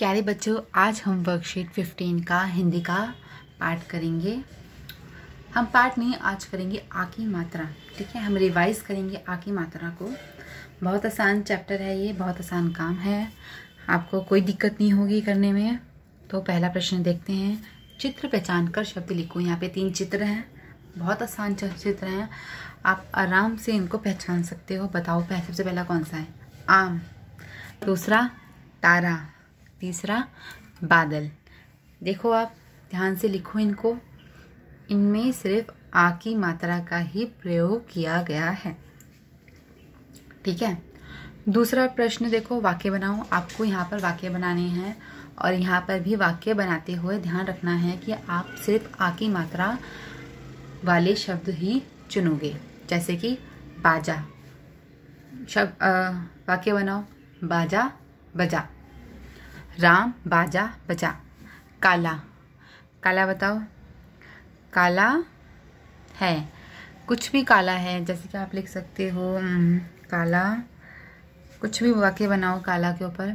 प्यारे बच्चों आज हम वर्कशीट 15 का हिंदी का पाठ करेंगे हम पाठ नहीं आज करेंगे आ की मात्रा ठीक है हम रिवाइज करेंगे आ की मात्रा को बहुत आसान चैप्टर है ये बहुत आसान काम है आपको कोई दिक्कत नहीं होगी करने में तो पहला प्रश्न देखते हैं चित्र पहचान कर शब्द लिखो यहाँ पे तीन चित्र हैं बहुत आसान चित्र हैं आप आराम से इनको पहचान सकते हो बताओ सबसे पहला कौन सा है आम दूसरा तारा तीसरा बादल देखो आप ध्यान से लिखो इनको इनमें सिर्फ आ की मात्रा का ही प्रयोग किया गया है ठीक है दूसरा प्रश्न देखो वाक्य बनाओ आपको यहाँ पर वाक्य बनाने हैं और यहाँ पर भी वाक्य बनाते हुए ध्यान रखना है कि आप सिर्फ आ की मात्रा वाले शब्द ही चुनोगे जैसे कि बाजा शब्द वाक्य बनाओ बाजा बजा राम बाजा बजा काला काला बताओ काला है कुछ भी काला है जैसे कि आप लिख सकते हो काला कुछ भी वाक्य बनाओ काला के ऊपर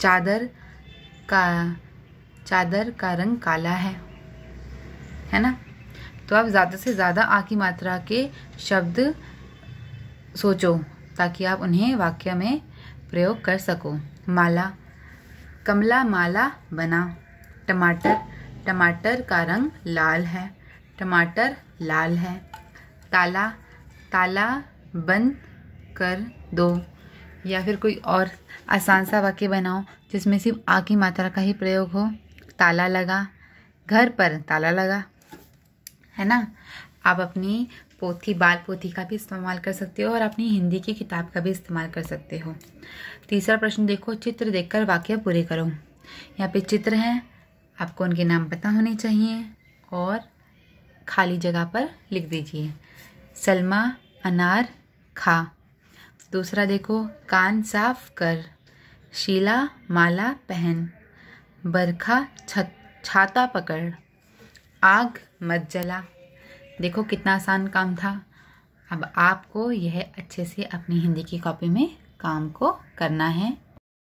चादर का चादर का रंग काला है है ना तो आप ज़्यादा से ज़्यादा आ की मात्रा के शब्द सोचो ताकि आप उन्हें वाक्य में प्रयोग कर सको माला कमला माला बना टमाटर टमाटर का रंग लाल है टमाटर लाल है ताला ताला बंद कर दो या फिर कोई और आसान सा वाक्य बनाओ जिसमें सिर्फ आ की मात्रा का ही प्रयोग हो ताला लगा घर पर ताला लगा है ना आप अपनी पोथी बाल पोथी का भी इस्तेमाल कर सकते हो और अपनी हिंदी की किताब का भी इस्तेमाल कर सकते हो तीसरा प्रश्न देखो चित्र देखकर वाक्य पूरे करो यहाँ पे चित्र हैं आपको उनके नाम पता होने चाहिए और खाली जगह पर लिख दीजिए सलमा अनार खा दूसरा देखो कान साफ कर शीला माला पहन बरखा छत छाता पकड़ आग मत जला देखो कितना आसान काम था अब आपको यह अच्छे से अपनी हिंदी की कॉपी में काम को करना है